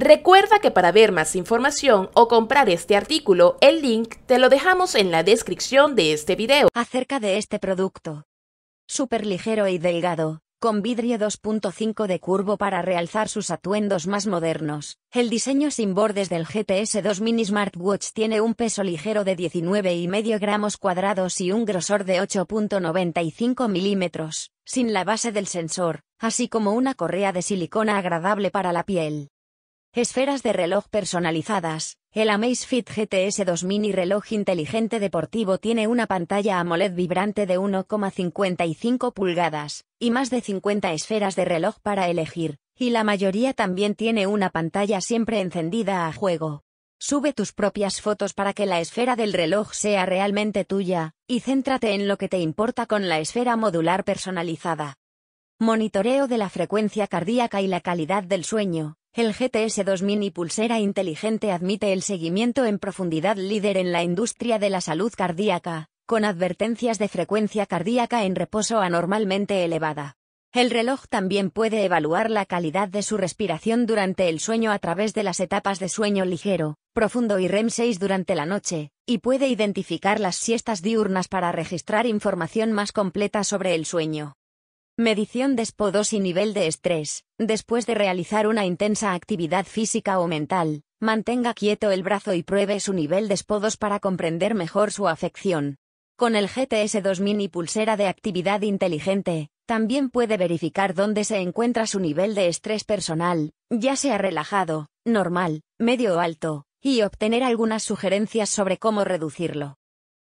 Recuerda que para ver más información o comprar este artículo, el link te lo dejamos en la descripción de este video. Acerca de este producto. Super ligero y delgado, con vidrio 2.5 de curvo para realzar sus atuendos más modernos. El diseño sin bordes del gps 2 Mini Smartwatch tiene un peso ligero de 19,5 gramos cuadrados y un grosor de 8.95 milímetros, sin la base del sensor, así como una correa de silicona agradable para la piel. Esferas de reloj personalizadas. El Amazfit GTS 2 Mini reloj inteligente deportivo tiene una pantalla AMOLED vibrante de 1,55 pulgadas, y más de 50 esferas de reloj para elegir, y la mayoría también tiene una pantalla siempre encendida a juego. Sube tus propias fotos para que la esfera del reloj sea realmente tuya, y céntrate en lo que te importa con la esfera modular personalizada. Monitoreo de la frecuencia cardíaca y la calidad del sueño. El GTS 2 Mini Pulsera Inteligente admite el seguimiento en profundidad líder en la industria de la salud cardíaca, con advertencias de frecuencia cardíaca en reposo anormalmente elevada. El reloj también puede evaluar la calidad de su respiración durante el sueño a través de las etapas de sueño ligero, profundo y REM 6 durante la noche, y puede identificar las siestas diurnas para registrar información más completa sobre el sueño. Medición de espodos y nivel de estrés. Después de realizar una intensa actividad física o mental, mantenga quieto el brazo y pruebe su nivel de espodos para comprender mejor su afección. Con el GTS 2 Mini pulsera de actividad inteligente, también puede verificar dónde se encuentra su nivel de estrés personal, ya sea relajado, normal, medio o alto, y obtener algunas sugerencias sobre cómo reducirlo.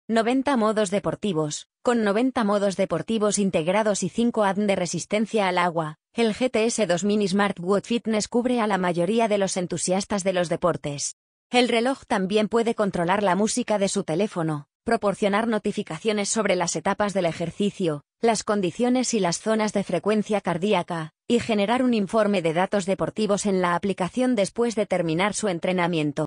90 modos deportivos, con 90 modos deportivos integrados y 5 ADN de resistencia al agua, el GTS 2 Mini Smart Wood Fitness cubre a la mayoría de los entusiastas de los deportes. El reloj también puede controlar la música de su teléfono, proporcionar notificaciones sobre las etapas del ejercicio, las condiciones y las zonas de frecuencia cardíaca, y generar un informe de datos deportivos en la aplicación después de terminar su entrenamiento.